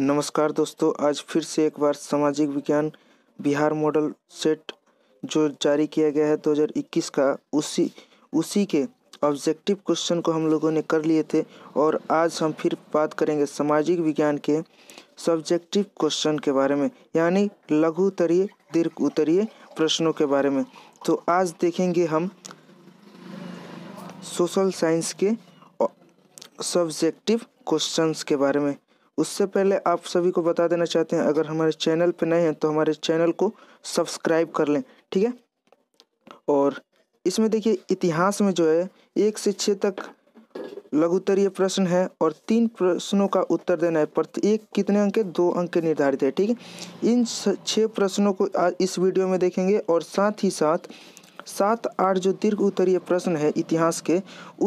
नमस्कार दोस्तों आज फिर से एक बार सामाजिक विज्ञान बिहार मॉडल सेट जो जारी किया गया है 2021 का उसी उसी के ऑब्जेक्टिव क्वेश्चन को हम लोगों ने कर लिए थे और आज हम फिर बात करेंगे सामाजिक विज्ञान के सब्जेक्टिव क्वेश्चन के बारे में यानी लघु उत्तरीय दीर्घ उत्तरीय प्रश्नों के बारे में तो आज देखेंगे हम सोशल साइंस के सब्जेक्टिव क्वेश्चंस के बारे में उससे पहले आप सभी को बता देना चाहते हैं अगर हमारे चैनल पर नए हैं तो हमारे चैनल को सब्सक्राइब कर लें ठीक है और इसमें देखिए इतिहास में जो है एक से छः तक लघुत्तरीय प्रश्न है और तीन प्रश्नों का उत्तर देना है प्रत्येक कितने अंक के दो अंक निर्धारित है ठीक है इन छः प्रश्नों को आज इस वीडियो में देखेंगे और साथ ही साथ सात आठ जो दीर्घ उत्तरीय प्रश्न है इतिहास के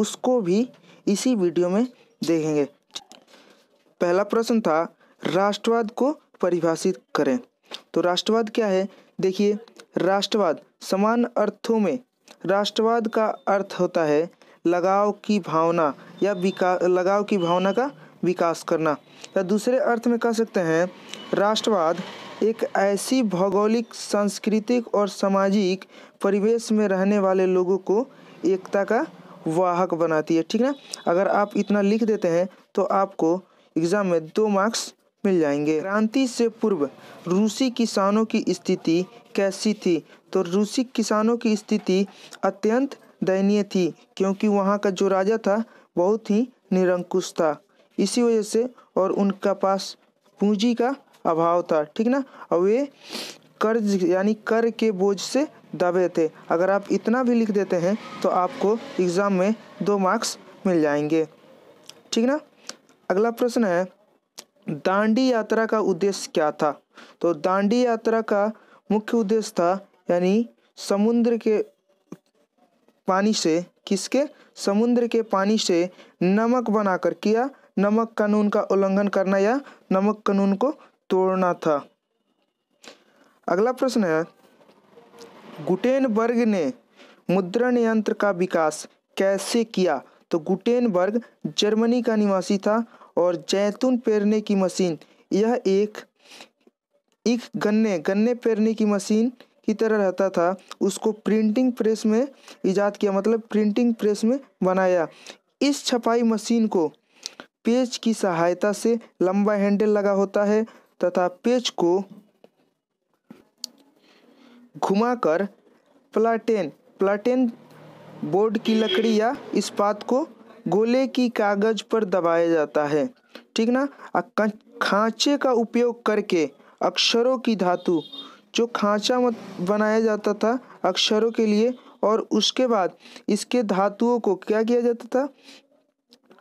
उसको भी इसी वीडियो में देखेंगे पहला प्रश्न था राष्ट्रवाद को परिभाषित करें तो राष्ट्रवाद क्या है देखिए राष्ट्रवाद समान अर्थों में राष्ट्रवाद का अर्थ होता है लगाव की भावना या विकास लगाव की भावना का विकास करना या दूसरे अर्थ में कह सकते हैं राष्ट्रवाद एक ऐसी भौगोलिक सांस्कृतिक और सामाजिक परिवेश में रहने वाले लोगों को एकता का वाहक बनाती है ठीक है अगर आप इतना लिख देते हैं तो आपको एग्जाम में दो मार्क्स मिल जाएंगे क्रांति से पूर्व रूसी किसानों की स्थिति कैसी थी तो रूसी किसानों की स्थिति अत्यंत दयनीय थी क्योंकि वहाँ का जो राजा था बहुत ही निरंकुश था इसी वजह से और उनका पास पूंजी का अभाव था ठीक ना और वे कर्ज यानी कर के बोझ से दबे थे अगर आप इतना भी लिख देते हैं तो आपको एग्ज़ाम में दो मार्क्स मिल जाएंगे ठीक ना अगला प्रश्न है दांडी यात्रा का उद्देश्य क्या था तो दांडी यात्रा का मुख्य उद्देश्य था यानी समुद्र के पानी से किसके समुद्र के पानी से नमक बनाकर किया नमक कानून का उल्लंघन करना या नमक कानून को तोड़ना था अगला प्रश्न है गुटेनबर्ग ने मुद्रण यंत्र का विकास कैसे किया तो गुटेनबर्ग जर्मनी का निवासी था और जैतून पेरने की मशीन यह एक एक गन्ने गन्ने पेरने की मशीन की तरह रहता था उसको प्रिंटिंग प्रेस में ईजाद किया मतलब प्रिंटिंग प्रेस में बनाया इस छपाई मशीन को पेज की सहायता से लंबा हैंडल लगा होता है तथा पेज को घुमाकर प्लाटेन प्लाटेन बोर्ड की लकड़ी या इस्पात को गोले की कागज पर दबाया जाता है ठीक ना खांचे का उपयोग करके अक्षरों की धातु जो खांचा मत बनाया जाता था अक्षरों के लिए और उसके बाद इसके धातुओं को क्या किया जाता था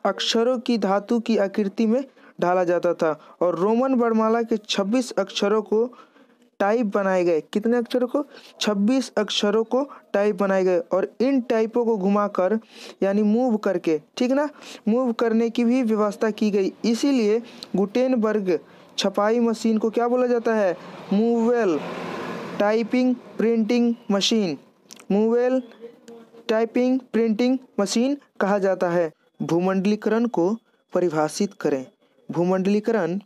अक्षरों की धातु की आकृति में ढाला जाता था और रोमन वर्णमाला के 26 अक्षरों को टाइप बनाए गए कितने अक्षरों को 26 अक्षरों को टाइप बनाए गए और इन टाइपों को घुमाकर यानी मूव करके ठीक ना मूव करने की भी व्यवस्था की गई इसीलिए गुटेनबर्ग छपाई मशीन को क्या बोला जाता है movable typing printing machine movable typing printing machine कहा जाता है भूमंडलीकरण को परिभाषित करें भूमंडलीकरण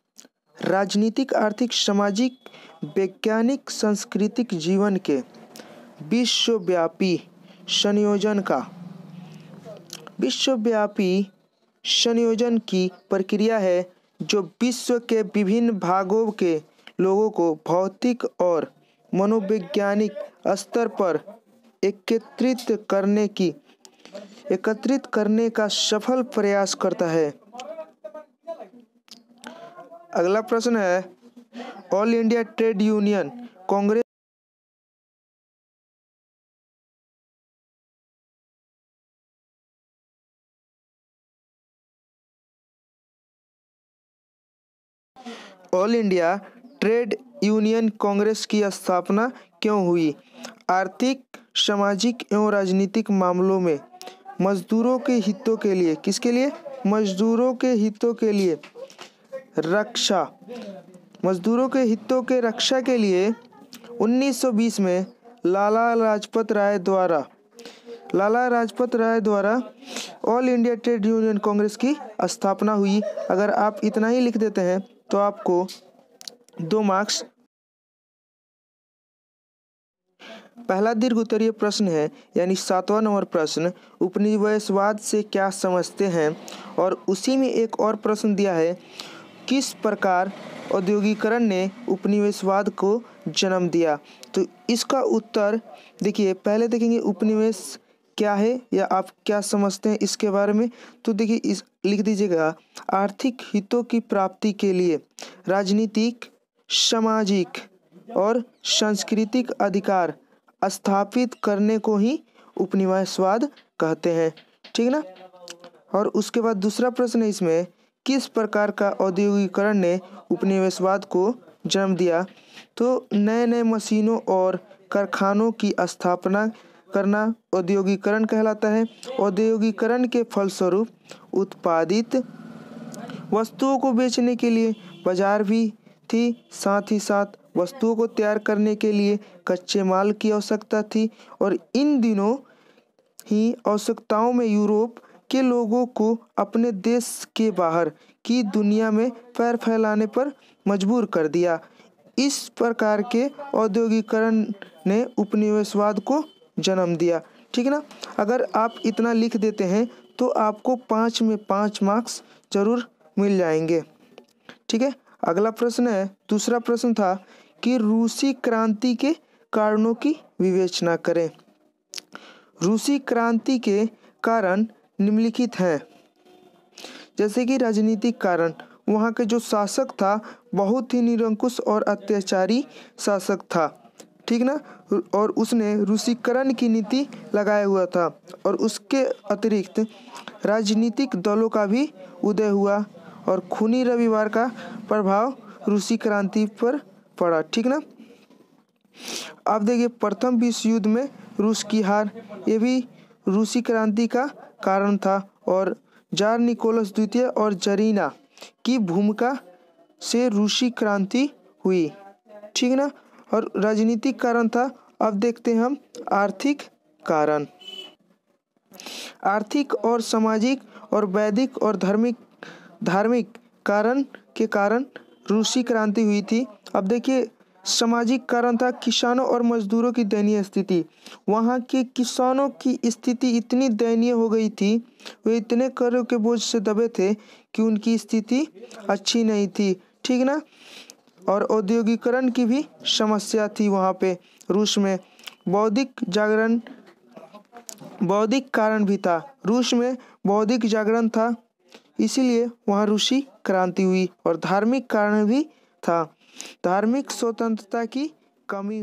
राजनीतिक आर्थिक सामाजिक वैज्ञानिक सांस्कृतिक जीवन के विश्वव्यापी संयोजन का विश्वव्यापी संयोजन की प्रक्रिया है जो विश्व के विभिन्न भागों के लोगों को भौतिक और मनोवैज्ञानिक स्तर पर एकत्रित करने की एकत्रित करने का सफल प्रयास करता है अगला प्रश्न है All India Trade Union Congress All India Trade Union Congress की स्थापना क्यों हुई आर्थिक सामाजिक एवं राजनीतिक मामलों में मजदूरों के हितों के लिए किसके लिए मजदूरों के हितों के लिए रक्षा मजदूरों के हितों के रक्षा के लिए 1920 में लाला लाजपत राय द्वारा लाला लाजपत राय द्वारा All India Trade Union Congress की स्थापना हुई अगर आप इतना ही लिख देते हैं तो आपको दो मार्क्स पहला दीर्घ उत्तरीय प्रश्न है यानी सातवां नंबर प्रश्न उपनिवेशवाद से क्या समझते हैं और उसी में एक और प्रश्न दिया है किस प्रकार औद्योगिकरण ने उपनिवेशवाद को जन्म दिया तो इसका उत्तर देखिए पहले देखेंगे उपनिवेश क्या है या आप क्या समझते हैं इसके बारे में तो देखिए इस लिख दीजिएगा आर्थिक हितों की प्राप्ति के लिए राजनीतिक सामाजिक और सांस्कृतिक अधिकार स्थापित करने को ही उपनिवेशवाद कहते हैं ठीक ना और उसके बाद दूसरा प्रश्न है इसमें किस प्रकार का औद्योगिकरण ने उपनिवेशवाद को जन्म दिया तो नए नए मशीनों और कारखानों की स्थापना करना औद्योगिकरण कहलाता है औद्योगिकरण के फलस्वरूप उत्पादित वस्तुओं को बेचने के लिए बाजार भी थी साथ ही साथ वस्तुओं को तैयार करने के लिए कच्चे माल की आवश्यकता थी और इन दिनों ही आवश्यकताओं में यूरोप के लोगों को अपने देश के बाहर की दुनिया में पैर फैलाने पर मजबूर कर दिया इस प्रकार के औद्योगिकरण ने उपनिवेशवाद को जन्म दिया ठीक है ना अगर आप इतना लिख देते हैं तो आपको पाँच में पाँच मार्क्स जरूर मिल जाएंगे ठीक है अगला प्रश्न है दूसरा प्रश्न था कि रूसी क्रांति के कारणों की विवेचना करें रूसी क्रांति के कारण निम्नलिखित है जैसे कि राजनीतिक कारण वहाँ के जो शासक था बहुत ही निरंकुश और अत्याचारी शासक था ठीक ना और उसने रूसीकरण की नीति लगाया हुआ था और उसके अतिरिक्त राजनीतिक दलों का भी उदय हुआ और खूनी रविवार का प्रभाव रूसी क्रांति पर पड़ा ठीक ना आप देखिए प्रथम विश्व युद्ध में रूस की हार ये भी रूसी क्रांति का कारण था और जार निकोलस द्वितीय और जरीना की भूमिका से रूसी क्रांति हुई ठीक ना और राजनीतिक कारण था अब देखते हैं हम आर्थिक कारण आर्थिक और सामाजिक और वैदिक और धार्मिक धार्मिक कारण के कारण रूसी क्रांति हुई थी अब देखिए सामाजिक कारण था किसानों और मजदूरों की दयनीय स्थिति वहाँ के किसानों की स्थिति इतनी दयनीय हो गई थी वे इतने करों के बोझ से दबे थे कि उनकी स्थिति अच्छी नहीं थी ठीक ना और औद्योगिकरण की भी समस्या थी वहाँ पे रूस में बौद्धिक जागरण बौद्धिक कारण भी था रूस में बौद्धिक जागरण था इसीलिए वहाँ रूसी क्रांति हुई और धार्मिक कारण भी था धार्मिक स्वतंत्रता की कमी